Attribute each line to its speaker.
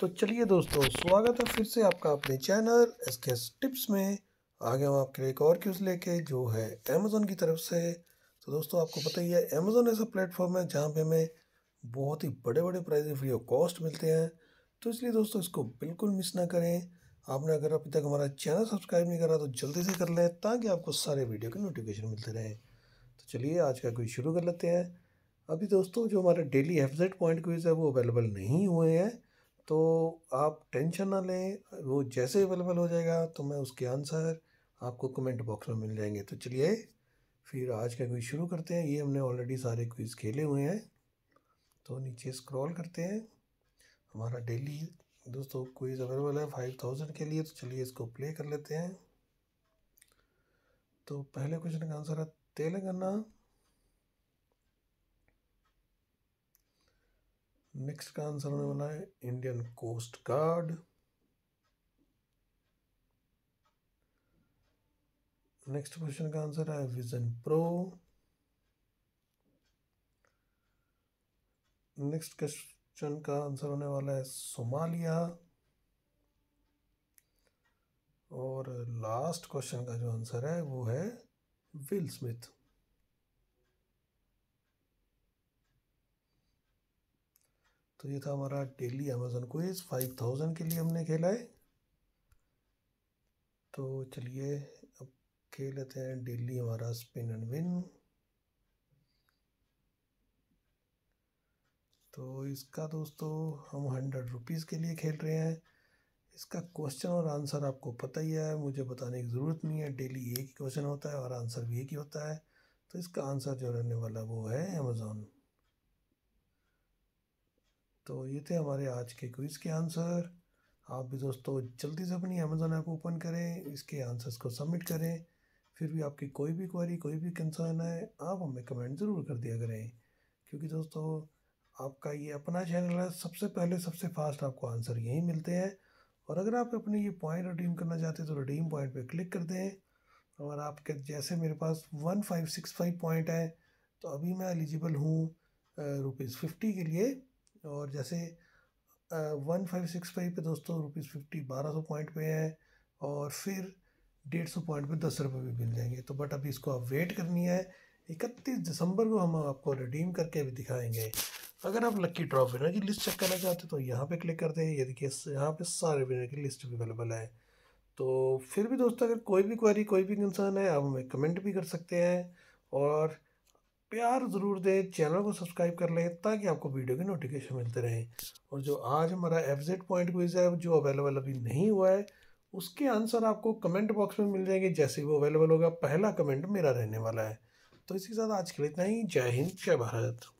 Speaker 1: तो चलिए दोस्तों स्वागत है फिर से आपका अपने चैनल एस के टिप्स में आ गया हूँ आपके लिए एक और क्यूज़ लेके जो है अमेज़ोन की तरफ से तो दोस्तों आपको पता ही है अमेज़ोन ऐसा प्लेटफॉर्म है जहाँ पे हमें बहुत ही बड़े बड़े प्राइस फ्री ऑफ कॉस्ट मिलते हैं तो इसलिए दोस्तों इसको बिल्कुल मिस ना करें आपने अगर अभी तक हमारा चैनल सब्सक्राइब नहीं करा तो जल्दी से कर लें ताकि आपको सारे वीडियो के नोटिफिकेशन मिलते रहें तो चलिए आज का क्यूज़ शुरू कर लेते हैं अभी दोस्तों जो हमारे डेली एफजेड पॉइंट क्विज है वो अवेलेबल नहीं हुए हैं तो आप टेंशन ना लें वो जैसे अवेलेबल हो जाएगा तो मैं उसके आंसर आपको कमेंट बॉक्स में मिल जाएंगे तो चलिए फिर आज का क्विज शुरू करते हैं ये हमने ऑलरेडी सारे क्विज खेले हुए हैं तो नीचे स्क्रॉल करते हैं हमारा डेली दोस्तों क्विज अवेलेबल है फाइव थाउजेंड के लिए तो चलिए इसको प्ले कर लेते हैं तो पहले क्वेश्चन का आंसर है तेलंगाना नेक्स्ट का आंसर होने वाला है Indian Coast Guard next question का आंसर है विजन प्रो नेक्स्ट क्वेश्चन का आंसर होने वाला है सोमालिया और लास्ट क्वेश्चन का जो आंसर है वो है विल स्मिथ तो ये था हमारा डेली अमेजन इस फाइव थाउजेंड के लिए हमने खेला है तो चलिए अब खेल लेते हैं डेली हमारा स्पिन एंड विन तो इसका दोस्तों हम हंड्रेड रुपीज़ के लिए खेल रहे हैं इसका क्वेश्चन और आंसर आपको पता ही है मुझे बताने की ज़रूरत नहीं है डेली एक ही क्वेश्चन होता है और आंसर भी एक ही होता है तो इसका आंसर जो रहने वाला वो है अमेज़ॉन तो ये थे हमारे आज के क्विज़ के आंसर आप भी दोस्तों जल्दी से अपनी अमेज़ोन ऐप ओपन करें इसके आंसर्स को सबमिट करें फिर भी आपकी कोई भी क्वारी कोई भी कंसर्न है आप हमें कमेंट ज़रूर कर दिया करें क्योंकि दोस्तों आपका ये अपना चैनल है सबसे पहले सबसे फास्ट आपको आंसर यहीं मिलते हैं और अगर आप अपने ये पॉइंट रिडीम करना चाहते हैं तो रिडीम पॉइंट पे क्लिक कर दें और आपके जैसे मेरे पास one five six five point है तो अभी मैं एलिजिबल हूँ रुपीज़ फिफ्टी के लिए और जैसे वन फाइव सिक्स फाइव पे दोस्तों रुपीज़ फिफ्टी बारह सौ पॉइंट पे है और फिर डेढ़ सौ पॉइंट पे दस रुपये भी मिल जाएंगे तो बट अभी इसको आप वेट करनी है इकतीस दिसंबर को हम आपको रिडीम करके अभी दिखाएंगे अगर आप लक्की ड्रॉप विनर की लिस्ट चेक करना चाहते हो तो यहाँ पे क्लिक करते हैं ये देखिए यहाँ पे सारे विनर की लिस्ट भी अवेलेबल है तो फिर भी दोस्तों अगर कोई भी क्वारी कोई भी कंसर्न है आप हमें कमेंट भी कर सकते हैं और प्यार ज़रूर दें चैनल को सब्सक्राइब कर लें ताकि आपको वीडियो की नोटिफिकेशन मिलते रहें और जो आज हमारा एफजेड पॉइंट क्विज है जो अवेलेबल अभी नहीं हुआ है उसके आंसर आपको कमेंट बॉक्स में मिल जाएंगे जैसे वो अवेलेबल होगा पहला कमेंट मेरा रहने वाला है तो इसी के साथ आज के लिए इतना ही जय हिंद जय भारत